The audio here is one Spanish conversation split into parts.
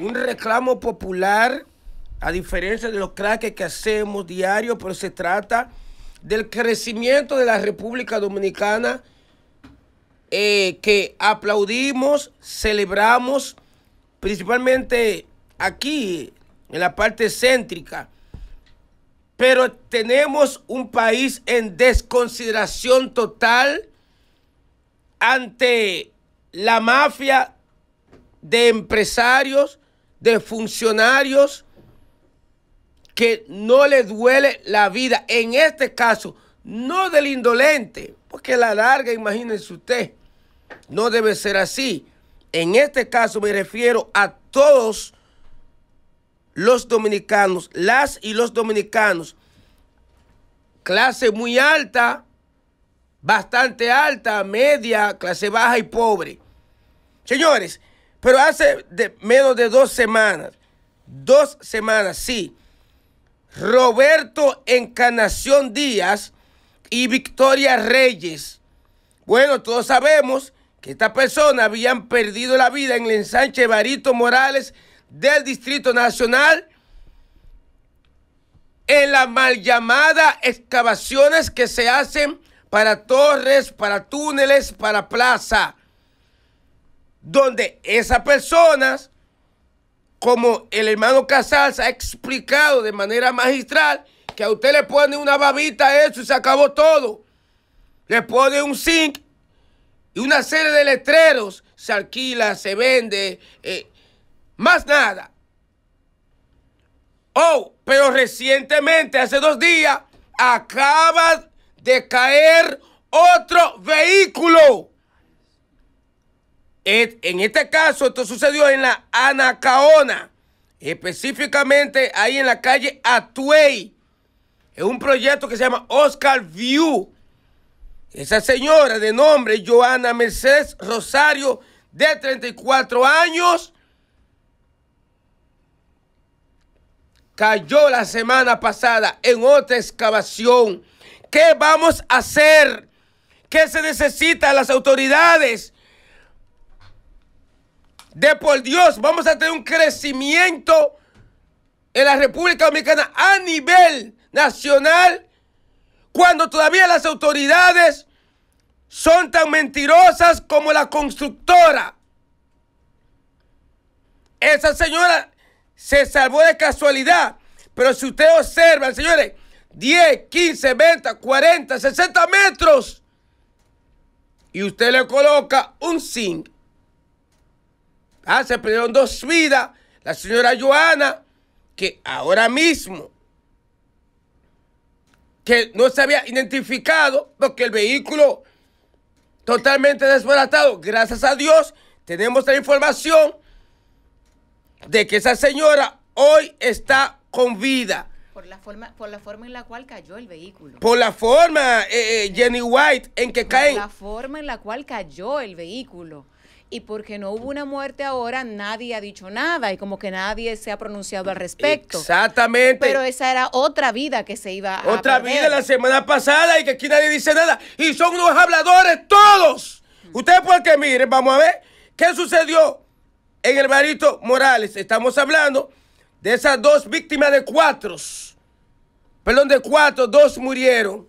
Un reclamo popular, a diferencia de los craques que hacemos diario, pero se trata del crecimiento de la República Dominicana eh, que aplaudimos, celebramos, principalmente aquí en la parte céntrica pero tenemos un país en desconsideración total ante la mafia de empresarios, de funcionarios, que no le duele la vida. En este caso, no del indolente, porque la larga, imagínense usted, no debe ser así. En este caso me refiero a todos los dominicanos, las y los dominicanos, clase muy alta, bastante alta, media, clase baja y pobre. Señores, pero hace de menos de dos semanas, dos semanas, sí, Roberto Encarnación Díaz y Victoria Reyes. Bueno, todos sabemos que esta persona habían perdido la vida en el ensanche Barito Morales del Distrito Nacional en las mal llamadas excavaciones que se hacen para torres, para túneles, para plaza, donde esas personas, como el hermano Casals ha explicado de manera magistral, que a usted le pone una babita a eso y se acabó todo. Le pone un zinc y una serie de letreros. Se alquila, se vende, eh, más nada. Oh, pero recientemente, hace dos días, acaba de caer otro vehículo. En este caso, esto sucedió en la Anacaona, específicamente ahí en la calle Atuey. Es un proyecto que se llama Oscar View. Esa señora de nombre Joana Mercedes Rosario, de 34 años, cayó la semana pasada en otra excavación. ¿Qué vamos a hacer? ¿Qué se necesita a las autoridades? De por Dios, vamos a tener un crecimiento en la República Dominicana a nivel nacional cuando todavía las autoridades son tan mentirosas como la constructora. Esa señora se salvó de casualidad. Pero si usted observa, señores, 10, 15, 20, 40, 60 metros. Y usted le coloca un zinc. Ah, se perdieron dos vidas. La señora Joana, que ahora mismo, que no se había identificado porque el vehículo totalmente desbaratado. Gracias a Dios tenemos la información de que esa señora hoy está con vida. Por la, forma, por la forma en la cual cayó el vehículo. Por la forma, eh, eh, Jenny White, en que cayó Por la forma en la cual cayó el vehículo. Y porque no hubo una muerte ahora, nadie ha dicho nada y como que nadie se ha pronunciado al respecto. Exactamente. Pero esa era otra vida que se iba a Otra vida la semana pasada y que aquí nadie dice nada. Y son unos habladores todos. Mm. Ustedes por qué miren, vamos a ver qué sucedió en el Barito Morales. Estamos hablando de esas dos víctimas de cuatro. Perdón, de cuatro, dos murieron.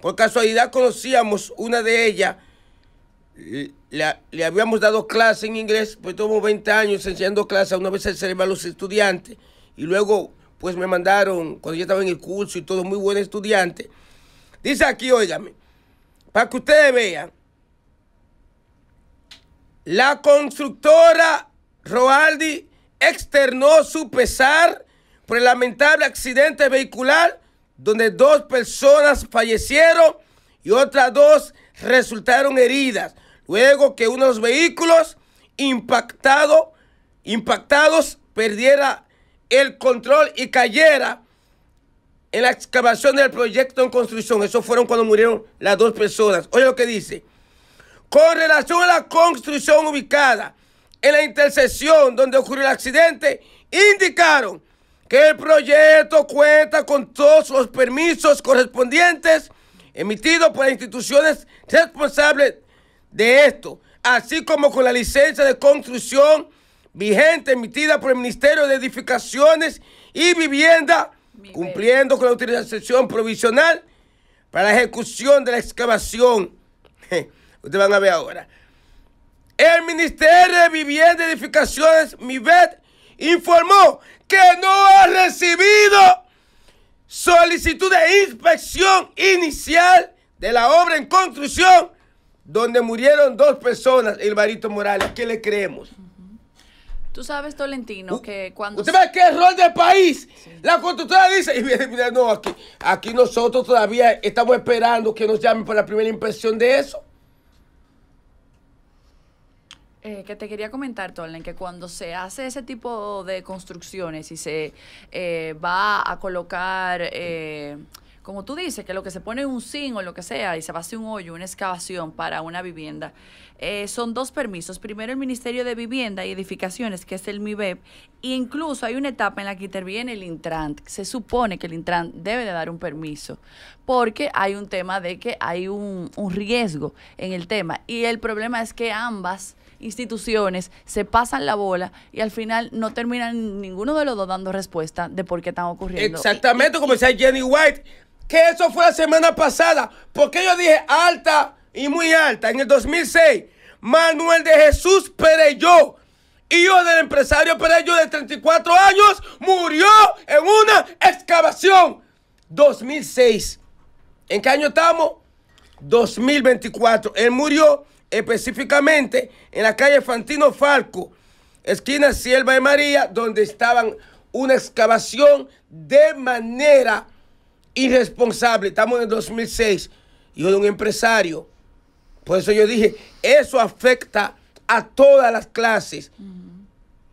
Por casualidad conocíamos una de ellas. Le, habíamos dado clase en inglés, pues tuvo 20 años enseñando clase, una vez se cerebro a los estudiantes. Y luego, pues me mandaron, cuando yo estaba en el curso y todo, muy buen estudiante. Dice aquí, óigame, para que ustedes vean, la constructora Roaldi externó su pesar por el lamentable accidente vehicular donde dos personas fallecieron y otras dos resultaron heridas, luego que unos vehículos impactados perdiera el control y cayera en la excavación del proyecto en construcción. Eso fueron cuando murieron las dos personas. Oye lo que dice. Con relación a la construcción ubicada en la intersección donde ocurrió el accidente indicaron que el proyecto cuenta con todos los permisos correspondientes emitidos por las instituciones responsables de esto, así como con la licencia de construcción vigente emitida por el Ministerio de Edificaciones y Vivienda, cumpliendo con la utilización provisional para la ejecución de la excavación. Ustedes van a ver ahora. El Ministerio de Vivienda y Edificaciones, MIVET, informó que no ha recibido solicitud de inspección inicial de la obra en construcción donde murieron dos personas, el barito Morales. ¿Qué le creemos? Tú sabes, Tolentino, que cuando... Usted se... ve que rol del país. La constructora dice, y no, aquí, aquí nosotros todavía estamos esperando que nos llamen para la primera impresión de eso. Eh, que te quería comentar, Tolan, que cuando se hace ese tipo de construcciones y se eh, va a colocar, eh, como tú dices, que lo que se pone un zinc o lo que sea y se va a hacer un hoyo, una excavación para una vivienda, son dos permisos. Primero el Ministerio de Vivienda y Edificaciones, que es el MIBEP, e incluso hay una etapa en la que interviene el Intran. Se supone que el Intran debe de dar un permiso porque hay un tema de que hay un, un riesgo en el tema. Y el problema es que ambas instituciones se pasan la bola y al final no terminan ninguno de los dos dando respuesta de por qué están ocurriendo. Exactamente, como decía Jenny White, que eso fue la semana pasada, porque yo dije alta y muy alta en el 2006. Manuel de Jesús Pereyó, hijo del empresario Pereyó de 34 años, murió en una excavación. 2006. ¿En qué año estamos? 2024. Él murió específicamente en la calle Fantino Falco, esquina Sierva de María, donde estaban una excavación de manera irresponsable. Estamos en el 2006, yo de un empresario. Por eso yo dije, eso afecta a todas las clases.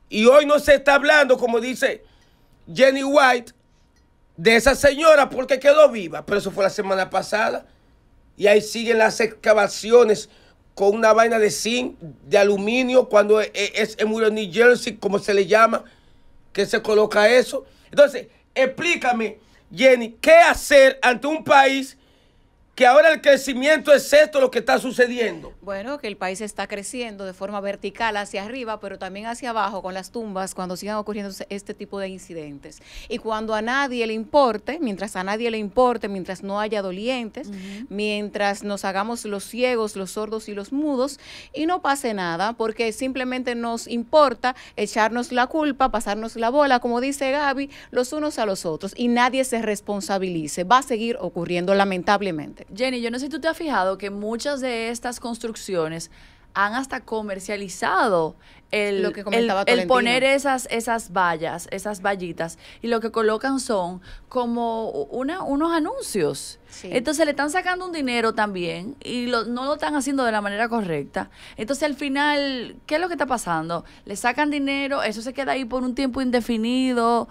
Y hoy no se está hablando, como dice Jenny White, de esa señora porque quedó viva. Pero eso fue la semana pasada. Y ahí siguen las excavaciones con una vaina de zinc, de aluminio, cuando e, e, es, en en New Jersey, como se le llama, que se coloca eso. Entonces, explícame, Jenny, ¿qué hacer ante un país que ahora el crecimiento es esto lo que está sucediendo. Bueno, que el país está creciendo de forma vertical hacia arriba, pero también hacia abajo con las tumbas cuando sigan ocurriendo este tipo de incidentes. Y cuando a nadie le importe, mientras a nadie le importe, mientras no haya dolientes, mientras nos hagamos los ciegos, los sordos y los mudos y no pase nada, porque simplemente nos importa echarnos la culpa, pasarnos la bola, como dice Gaby, los unos a los otros y nadie se responsabilice. Va a seguir ocurriendo lamentablemente. Jenny, yo no sé si tú te has fijado que muchas de estas construcciones han hasta comercializado el, el, poner esas, esas vallas, esas vallitas, y lo que colocan son como una, unos anuncios. Entonces le están sacando un dinero también y no lo están haciendo de la manera correcta. Entonces al final, ¿qué es lo que está pasando? Le sacan dinero, eso se queda ahí por un tiempo indefinido.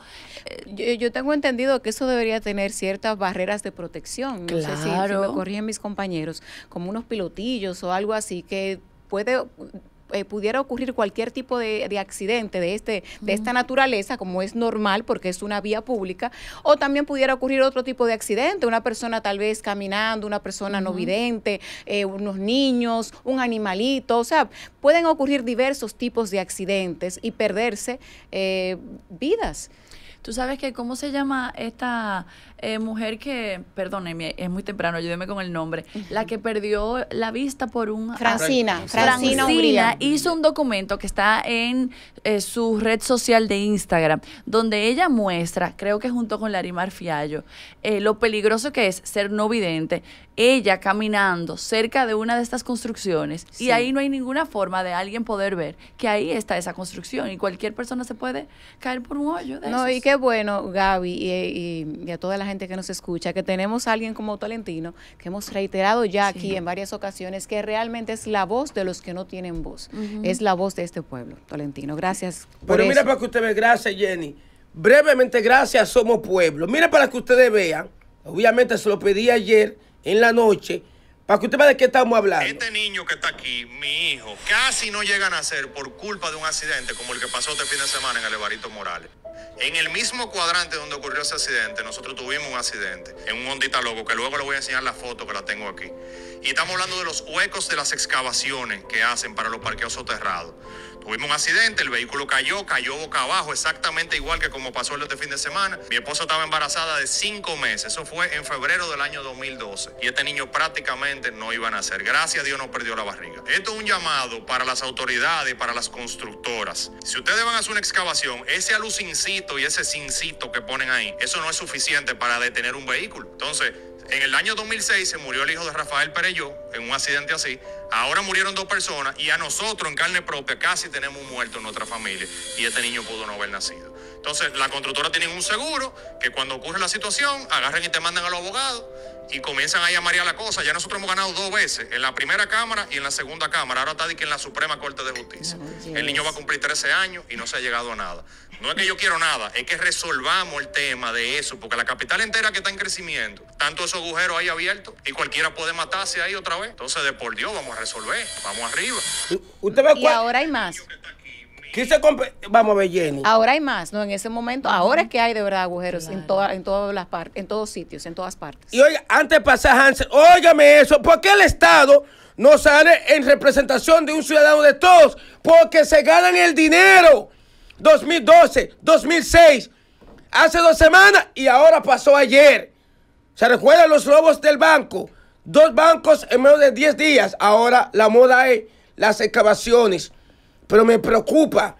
Yo, tengo entendido que eso debería tener ciertas barreras de protección. Claro. sé si, me corrían mis compañeros, como unos pilotillos o algo así que puede eh, pudiera ocurrir cualquier tipo de, accidente de, este, de esta naturaleza, como es normal porque es una vía pública, o también pudiera ocurrir otro tipo de accidente, una persona tal vez caminando, una persona no vidente, eh, unos niños, un animalito, o sea, pueden ocurrir diversos tipos de accidentes y perderse eh, vidas. Tú sabes que, ¿cómo se llama esta eh, mujer que, perdóneme, es muy temprano, ayúdeme con el nombre, la que perdió la vista por un... Francina. Francina, Francina hizo un documento que está en eh, su red social de Instagram, donde ella muestra, creo que junto con Larimar Fiallo, eh, lo peligroso que es ser no vidente, ella caminando cerca de una de estas construcciones y ahí no hay ninguna forma de alguien poder ver que ahí está esa construcción y cualquier persona se puede caer por un hoyo de No, y bueno, Gaby, y, a toda la gente que nos escucha, que tenemos a alguien como Tolentino, que hemos reiterado ya aquí en varias ocasiones, que realmente es la voz de los que no tienen voz. Es la voz de este pueblo, Tolentino. Gracias. Pero mira para que ustedes gracias, Jenny. Brevemente, gracias, somos pueblo. Mira para que ustedes vean, obviamente se lo pedí ayer en la noche. Para que usted vea de qué estamos hablando. Este niño que está aquí, mi hijo, casi no llega a nacer por culpa de un accidente como el que pasó este fin de semana en el Evarito Morales. En el mismo cuadrante donde ocurrió ese accidente, nosotros tuvimos un accidente en un Hondita Loco, que luego les voy a enseñar la foto que la tengo aquí. Y estamos hablando de los huecos de las excavaciones que hacen para los parqueos soterrados. Tuvimos un accidente, el vehículo cayó, cayó boca abajo, exactamente igual que como pasó el otro este fin de semana. Mi esposa estaba embarazada de cinco meses, eso fue en febrero del año 2012. Y este niño prácticamente no iba a nacer. Gracias a Dios no perdió la barriga. Esto es un llamado para las autoridades, para las constructoras. Si ustedes van a hacer una excavación, ese alucinante y ese cincito que ponen ahí, eso no es suficiente para detener un vehículo. Entonces, en el año 2006 se murió el hijo de Rafael Pereyó en un accidente así. Ahora murieron dos personas y a nosotros en carne propia casi tenemos un muerto en nuestra familia y este niño pudo no haber nacido. Entonces, la constructora tiene un seguro que cuando ocurre la situación, agarran y te mandan a los abogados y comienzan a ahí a la cosa. Ya nosotros hemos ganado dos veces, en la primera Cámara y en la segunda Cámara. Ahora está que en la Suprema Corte de Justicia. Oh, el niño va a cumplir 13 años y no se ha llegado a nada. No es que yo quiero nada, es que resolvamos el tema de eso, porque la capital entera que está en crecimiento, tanto esos agujeros ahí abiertos, y cualquiera puede matarse ahí otra vez. Entonces, de por Dios, vamos a resolver, vamos arriba. ¿Usted ve y ahora hay más. Vamos a ver, Jenny. Ahora hay más, ¿no? En ese momento, ahora es que hay de verdad agujeros en, toda, en todas las partes, en todos sitios, en todas partes. Y oiga, antes de pasar, Hansel, óigame eso, qué el Estado no sale en representación de un ciudadano de todos? Porque se ganan el dinero. 2012, 2006, hace dos semanas y ahora pasó ayer. ¿Se recuerdan los robos del banco? Dos bancos en menos de 10 días. Ahora la moda es las excavaciones. Pero me preocupa,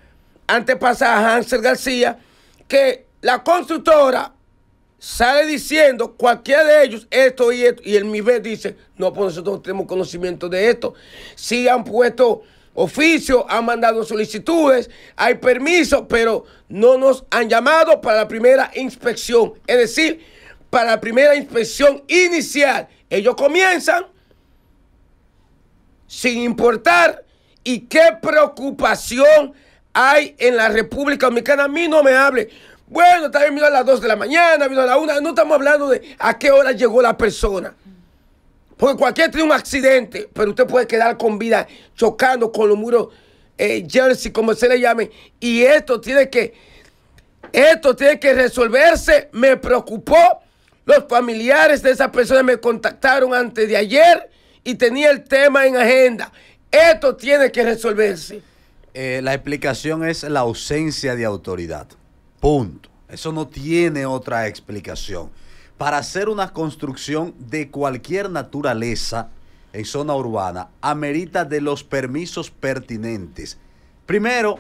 antes pasa a Hansel García, que la constructora sale diciendo cualquiera de ellos esto y esto. Y el MIBE dice, no, pues nosotros tenemos conocimiento de esto. Sí han puesto oficio, han mandado solicitudes, hay permiso, pero no nos han llamado para la primera inspección. Es decir, para la primera inspección inicial. Ellos comienzan sin importar y qué preocupación hay en la República Dominicana. A mí no me hable. Bueno, también vino a las 2 de la mañana, vino a la 1. No estamos hablando de a qué hora llegó la persona. Porque cualquier tiene un accidente, pero usted puede quedar con vida chocando con los muros eh, Jersey, como se le llame. Y esto tiene que, esto tiene que resolverse. Me preocupó. Los familiares de esas personas me contactaron antes de ayer y tenía el tema en agenda. Esto tiene que resolverse. Eh, la explicación es la ausencia de autoridad. Punto. Eso no tiene otra explicación para hacer una construcción de cualquier naturaleza en zona urbana amerita de los permisos pertinentes. Primero,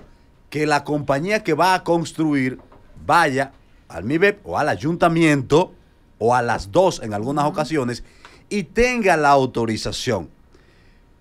que la compañía que va a construir vaya al MIBEP o al ayuntamiento o a las dos en algunas ocasiones y tenga la autorización.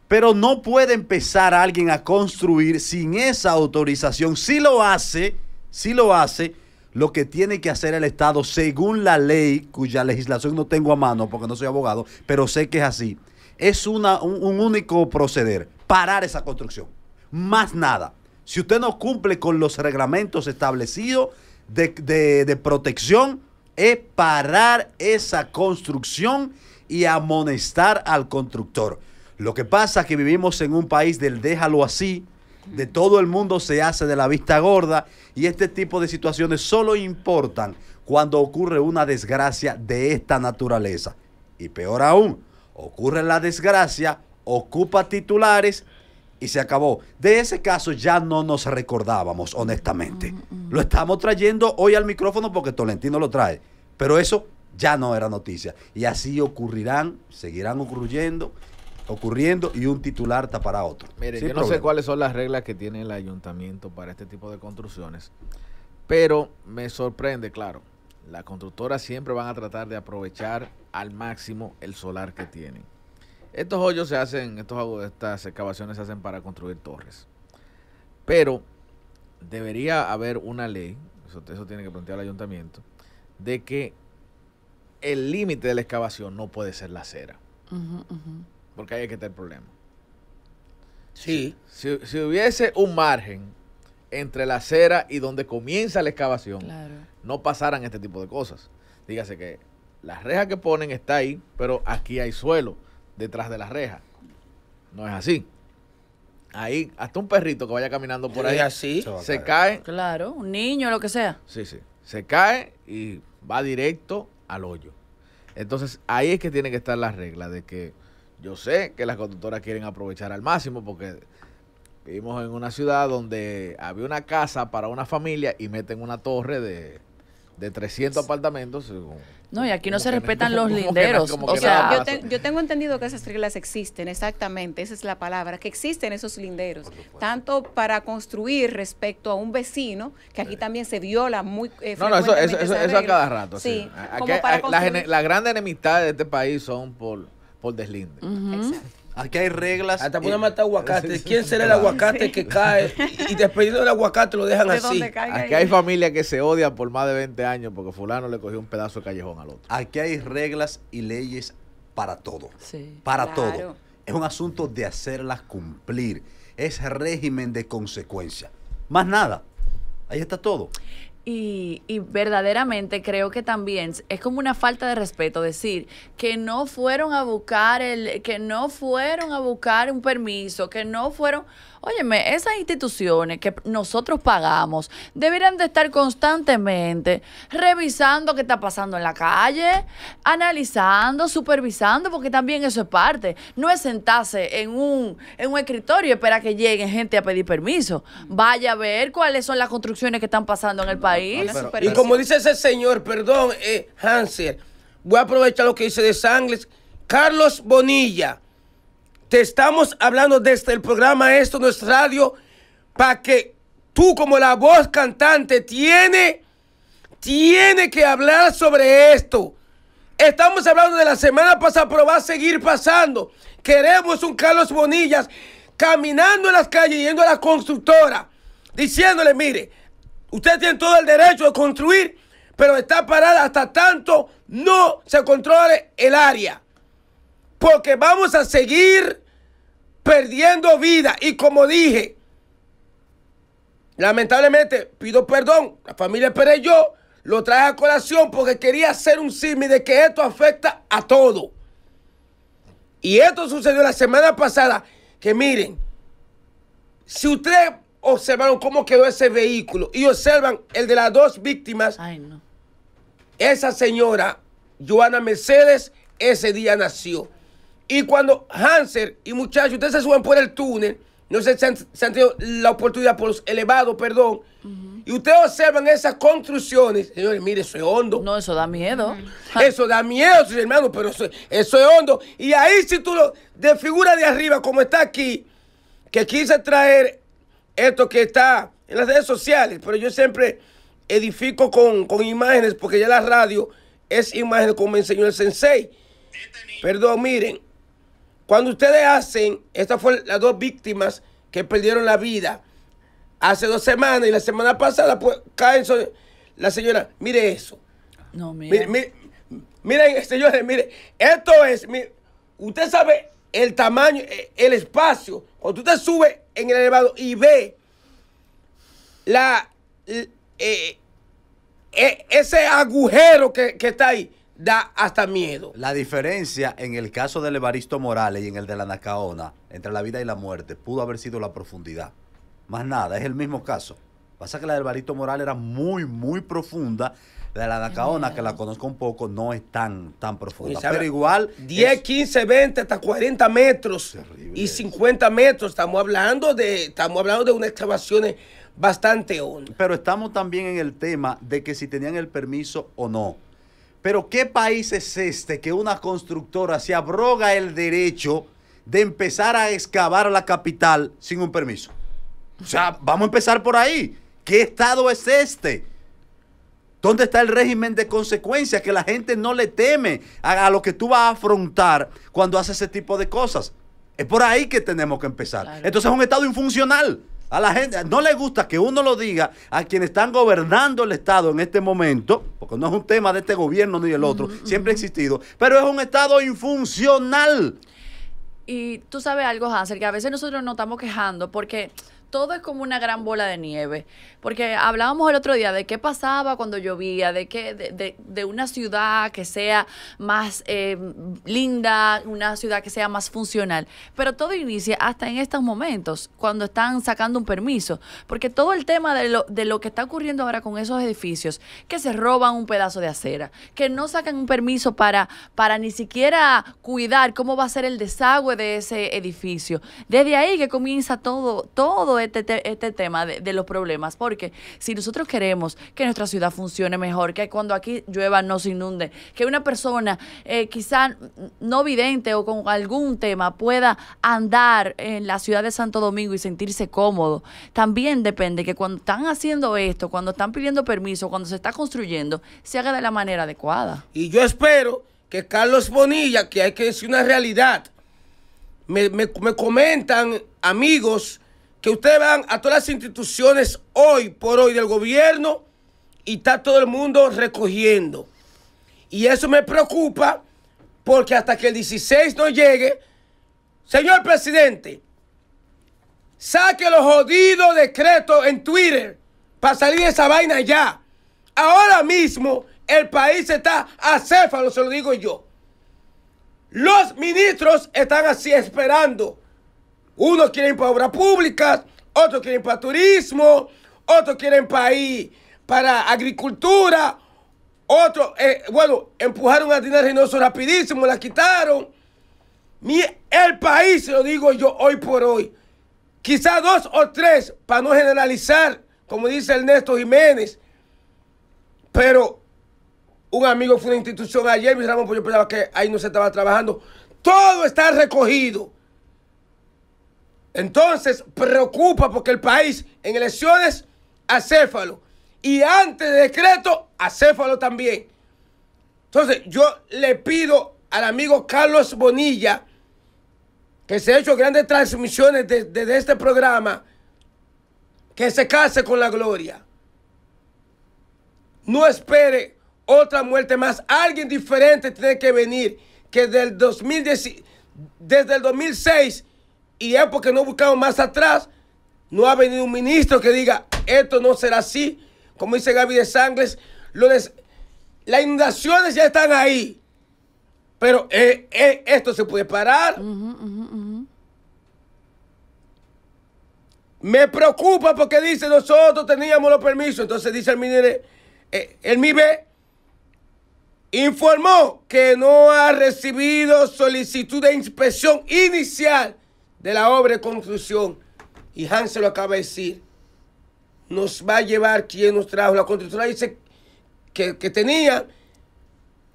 Pero no puede empezar alguien a construir sin esa autorización. Si lo hace, si lo hace, lo que tiene que hacer el Estado según la ley, cuya legislación no tengo a mano porque no soy abogado, pero sé que es así, es un, único proceder, parar esa construcción. Más nada. Si usted no cumple con los reglamentos establecidos de, de protección, es parar esa construcción y amonestar al constructor. Lo que pasa es que vivimos en un país del déjalo así, de todo el mundo se hace de la vista gorda y este tipo de situaciones solo importan cuando ocurre una desgracia de esta naturaleza. Y peor aún, ocurre la desgracia, ocupa titulares y se acabó. De ese caso ya no nos recordábamos, honestamente. Mm, mm, mm. Lo estamos trayendo hoy al micrófono porque Tolentino lo trae, pero eso ya no era noticia. Y así ocurrirán, seguirán ocurriendo ocurriendo y un titular está para otro. Mire, yo no sé cuáles son las reglas que tiene el ayuntamiento para este tipo de construcciones, pero me sorprende, claro, las constructoras siempre van a tratar de aprovechar al máximo el solar que tienen. Estos hoyos se hacen, estos, estas excavaciones se hacen para construir torres. Pero debería haber una ley, eso, tiene que plantear el ayuntamiento, de que el límite de la excavación no puede ser la acera. Porque ahí es que está el problema. Sí. Si, hubiese un margen entre la acera y donde comienza la excavación, no pasaran este tipo de cosas. Dígase que la reja que ponen está ahí, pero aquí hay suelo detrás de la reja. No es así. Ahí, hasta un perrito que vaya caminando por ahí, así, se, cae. Claro, un niño, lo que sea. Sí, sí. Se cae y va directo al hoyo. Entonces, ahí es que tiene que estar la regla de que yo sé que las conductoras quieren aprovechar al máximo porque vivimos en una ciudad donde había una casa para una familia y meten una torre de, de 300 apartamentos. no, y aquí no se respetan los linderos. o sea, yo, tengo entendido que esas reglas existen, exactamente, esa es la palabra, que existen esos linderos, tanto para construir respecto a un vecino, que aquí también se viola muy eh, No, no, eso, a cada rato. Sí, la, la, gran enemistad de este país son por por deslinde. Exacto. Aquí hay reglas. Hasta pueden matar aguacate. ¿Quién será el aguacate que cae? Y despedido del aguacate lo dejan así. Aquí hay familias que se odian por más de 20 años porque fulano le cogió un pedazo de callejón al otro. Aquí hay reglas y leyes para todo. Sí, para todo. Es un asunto de hacerlas cumplir. Es régimen de consecuencia. Más nada. Ahí está todo. Y, y, verdaderamente creo que también es como una falta de respeto decir que no fueron a buscar el, que no fueron a buscar un permiso, que no fueron, Óyeme, esas instituciones que nosotros pagamos deberían de estar constantemente revisando qué está pasando en la calle, analizando, supervisando, porque también eso es parte. No es sentarse en un, escritorio y esperar que llegue gente a pedir permiso. Vaya a ver cuáles son las construcciones que están pasando en el país. y como dice ese señor, perdón, eh, voy a aprovechar lo que dice de Sangles. Carlos Bonilla te estamos hablando desde este, el programa Esto No es Radio para que tú como la voz cantante tiene, tiene que hablar sobre esto. Estamos hablando de la semana pasada, pero va a seguir pasando. Queremos un Carlos Bonillas caminando en las calles, yendo a la constructora, diciéndole, mire, usted tiene todo el derecho de construir, pero está parada hasta tanto no se controle el área porque vamos a seguir perdiendo vida. Y como dije, lamentablemente pido perdón, la familia Pérez yo lo traje a colación porque quería hacer un símil de que esto afecta a todo. Y esto sucedió la semana pasada, que miren, si ustedes observaron cómo quedó ese vehículo y observan el de las dos víctimas, esa señora, Joana Mercedes, ese día nació. Y cuando Hanser y muchachos, ustedes se suben por el túnel, no sé si se han tenido la oportunidad por los elevados, perdón, y ustedes observan esas construcciones, señores, mire, eso es hondo. No, eso da miedo. Eso da miedo, hermano, pero eso, es hondo. Y ahí si tú lo, de figura de arriba, como está aquí, que quise traer esto que está en las redes sociales, pero yo siempre edifico con, imágenes, porque ya la radio es imagen como me enseñó el sensei. Perdón, miren. Cuando ustedes hacen, estas fueron las dos víctimas que perdieron la vida hace dos semanas y la semana pasada, pues caen sobre la señora. Mire eso. No, mire. Miren, miren, señores, mire. Esto es, mire, usted sabe el tamaño, eh, el espacio. Cuando usted sube en el elevado y ve la, eh, eh, ese agujero que, que está ahí da hasta miedo. La diferencia en el caso del Evaristo Morales y en el de la Nacaona, entre la vida y la muerte, pudo haber sido la profundidad. Más nada, es el mismo caso. Pasa que la del Evaristo Morales era muy, muy profunda. La de la Nacaona, que la conozco un poco, no es tan, tan profunda. pero igual. 10, 15, 20, hasta 40 metros. Y 50 metros. Estamos hablando de, estamos hablando de unas excavaciones bastante hondas. Pero estamos también en el tema de que si tenían el permiso o no. Pero ¿qué país es este que una constructora se abroga el derecho de empezar a excavar la capital sin un permiso? O sea, vamos a empezar por ahí. ¿Qué estado es este? ¿Dónde está el régimen de consecuencias que la gente no le teme a, lo que tú vas a afrontar cuando haces ese tipo de cosas? Es por ahí que tenemos que empezar. Entonces es un estado infuncional. A la gente no le gusta que uno lo diga a quienes están gobernando el Estado en este momento, porque no es un tema de este gobierno ni del otro, mm-hmm. siempre ha existido, pero es un Estado infuncional. Y tú sabes algo, Hansel, que a veces nosotros nos estamos quejando porque todo es como una gran bola de nieve. Porque hablábamos el otro día de qué pasaba cuando llovía, de que de, una ciudad que sea más eh, linda, una ciudad que sea más funcional. Pero todo inicia hasta en estos momentos, cuando están sacando un permiso. Porque todo el tema de lo, de lo que está ocurriendo ahora con esos edificios, que se roban un pedazo de acera, que no sacan un permiso para, para ni siquiera cuidar cómo va a ser el desagüe de ese edificio. Desde ahí que comienza todo, todo este, este, tema de, los problemas, porque si nosotros queremos que nuestra ciudad funcione mejor, que cuando aquí llueva no se inunde, que una persona eh, quizá no vidente o con algún tema pueda andar en la ciudad de Santo Domingo y sentirse cómodo, también depende que cuando están haciendo esto, cuando están pidiendo permiso, cuando se está construyendo, se haga de la manera adecuada. Y yo espero que Carlos Bonilla, que hay que decir una realidad, me, comentan amigos que ustedes van a todas las instituciones hoy por hoy del gobierno y está todo el mundo recogiendo. Y eso me preocupa porque hasta que el 16 no llegue, señor presidente, saque los jodidos decretos en Twitter para salir de esa vaina ya. Ahora mismo el país está acéfalo, se lo digo yo. Los ministros están así esperando unos quieren para obras públicas, otros quieren para turismo, otros quieren para ir para agricultura, otros, eh, bueno, empujaron a Dina Reynoso rapidísimo, la quitaron. Mi, el país, se lo digo yo hoy por hoy, quizá dos o tres, para no generalizar, como dice Ernesto Jiménez, pero un amigo fue una institución ayer, mi Ramón, pues yo pensaba que ahí no se estaba trabajando. Todo está recogido. Entonces, preocupa porque el país en elecciones, acéfalo. Y antes de decreto, acéfalo también. Entonces, yo le pido al amigo Carlos Bonilla, que se ha hecho grandes transmisiones desde este programa, que se case con la gloria. No espere otra muerte más. Alguien diferente tiene que venir. Que del 2010, desde el 2006 y ya porque no buscamos más atrás, no ha venido un ministro que diga, esto no será así. Como dice Gaby de Sangles, lo las inundaciones ya están ahí. Pero eh, eh, esto se puede parar. Me preocupa porque dice, nosotros teníamos los permisos. Entonces dice el ministro eh, el MIBE informó que no ha recibido solicitud de inspección inicial de la obra de construcción, y Hans se lo acaba de decir, nos va a llevar quien nos trajo. La construcción dice que, que tenía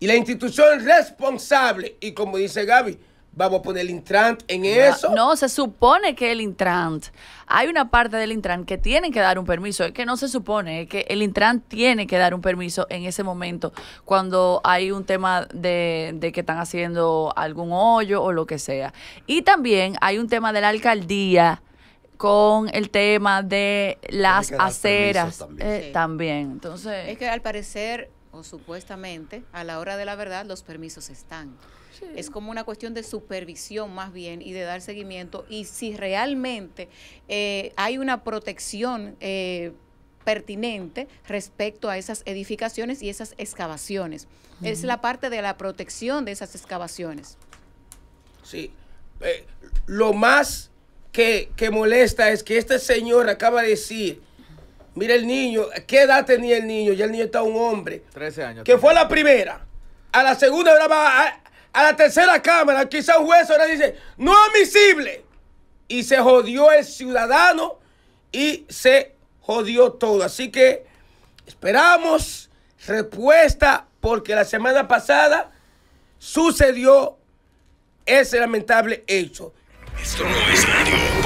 y la institución responsable, y como dice Gaby, Vamos a poner el Intrant en eso. No, se supone que el Intrant, hay una parte del Intrant que tienen que dar un permiso, es que no se supone, es que el Intrant tiene que dar un permiso en ese momento cuando hay un tema de, que están haciendo algún hoyo o lo que sea. Y también hay un tema de la alcaldía con el tema de las aceras también. Eh, también. Entonces, es que al parecer o supuestamente a la hora de la verdad los permisos están. Es como una cuestión de supervisión más bien y de dar seguimiento. Y si realmente eh, hay una protección... Eh, pertinente respecto a esas edificaciones y esas excavaciones. Es la parte de la protección de esas excavaciones. Sí. Eh, lo más que, que, molesta es que este señor acaba de decir, mira el niño, ¿qué edad tenía el niño? Ya el niño está un hombre. 13 años. Que fue la primera. A la segunda ahora va a, a la tercera cámara, quizá un juez ahora dice, no admisible. Y se jodió el ciudadano y se jodió todo. Así que esperamos respuesta porque la semana pasada sucedió ese lamentable hecho. Esto no es